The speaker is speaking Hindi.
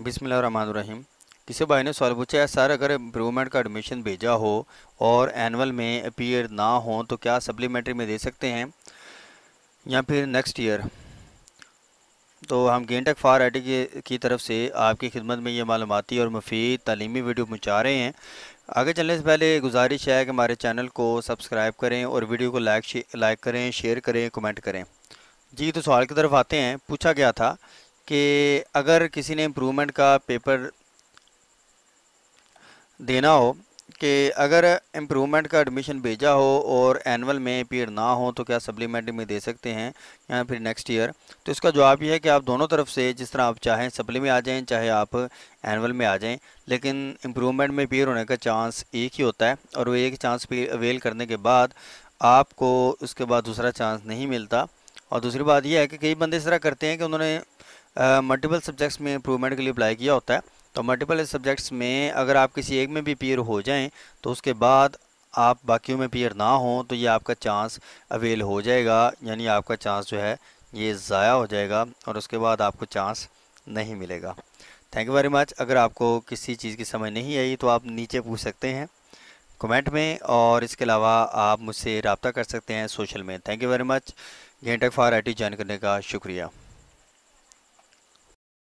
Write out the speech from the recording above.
रहीम किसी भाई ने सवाल पूछा है सर अगर इम्प्रूवमेंट का एडमिशन भेजा हो और एनअल में अपीयर ना हो तो क्या सप्लीमेंट्री में दे सकते हैं या फिर नेक्स्ट ईयर तो हम गेंटक फार आई की, की तरफ से आपकी खिदमत में ये मालूमती और मुफीद तलीमी वीडियो पहुँचा रहे हैं आगे चलने से पहले गुजारिश है कि हमारे चैनल को सब्सक्राइब करें और वीडियो को लाइक लाइक करें शेयर करें कमेंट करें जी तो सवाल की तरफ आते हैं पूछा गया था कि अगर किसी ने इम्प्रूवमेंट का पेपर देना हो कि अगर इम्प्रूवमेंट का एडमिशन भेजा हो और एनअल में अपीयर ना हो तो क्या सप्लीमेंट्री में दे सकते हैं या फिर नेक्स्ट ईयर तो इसका जवाब यह है कि आप दोनों तरफ से जिस तरह आप चाहें सप्ली में आ जाएं चाहे आप एनअल में आ जाएं लेकिन इम्प्रूवमेंट में अपीयर होने का चांस एक ही होता है और वो एक चांस अवेल करने के बाद आपको उसके बाद दूसरा चांस नहीं मिलता और दूसरी बात यह है कि कई बंदे इस तरह करते हैं कि उन्होंने मल्टीपल सब्जेक्ट्स में इम्प्रूवमेंट के लिए अप्लाई किया होता है तो मल्टीपल सब्जेक्ट्स में अगर आप किसी एक में भी पीयर हो जाएं तो उसके बाद आप बाकियों में पीयर ना हो तो ये आपका चांस अवेल हो जाएगा यानी आपका चांस जो है ये ज़ाया हो जाएगा और उसके बाद आपको चांस नहीं मिलेगा थैंक यू वेरी मच अगर आपको किसी चीज़ की समझ नहीं आई तो आप नीचे पूछ सकते हैं कमेंट में और इसके अलावा आप मुझसे रबता कर सकते हैं सोशल में थैंक यू वेरी मच गेंटक फॉर आई टी ज्वाइन करने का शुक्रिया